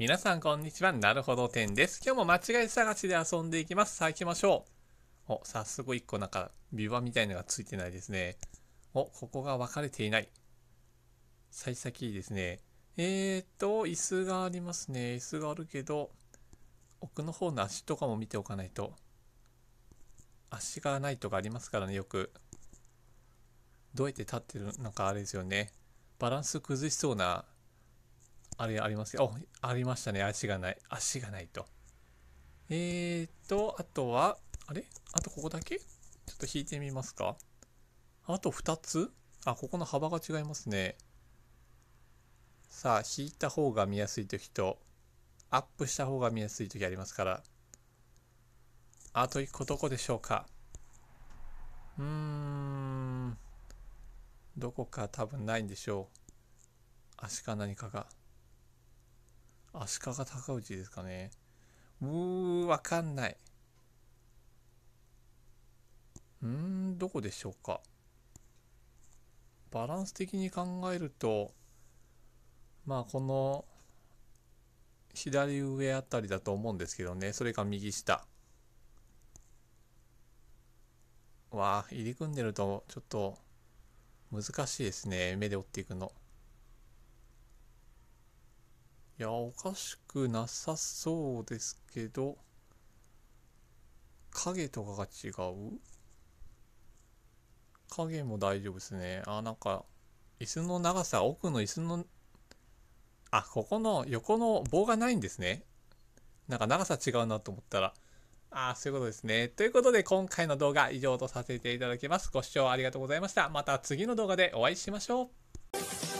皆さんこんにちは。なるほど点です。今日も間違い探しで遊んでいきます。さあ行きましょう。お、早速1個なんかビワみたいのがついてないですね。お、ここが分かれていない。幸先いいですね。えー、っと、椅子がありますね。椅子があるけど、奥の方の足とかも見ておかないと。足がないとかありますからね、よく。どうやって立ってるのかあれですよね。バランス崩しそうなあれありますよ。ありましたね。足がない。足がないと。えーと、あとは、あれあとここだけちょっと引いてみますか。あと2つあ、ここの幅が違いますね。さあ、引いた方が見やすい時と、アップした方が見やすい時ありますから。あと1個どこでしょうか。うーん。どこか多分ないんでしょう。足か何かが。足利高氏ですかね。うー、わかんない。うーん、どこでしょうか。バランス的に考えると、まあ、この、左上あたりだと思うんですけどね。それか右下。わあ、入り組んでると、ちょっと、難しいですね。目で追っていくの。いやおかしくなさそうですけど影とかが違う影も大丈夫ですねあなんか椅子の長さ奥の椅子のあここの横の棒がないんですねなんか長さ違うなと思ったらああ、そういうことですね。ということで、今回の動画以上とさせていただきます。ご視聴ありがとうございました。また次の動画でお会いしましょう。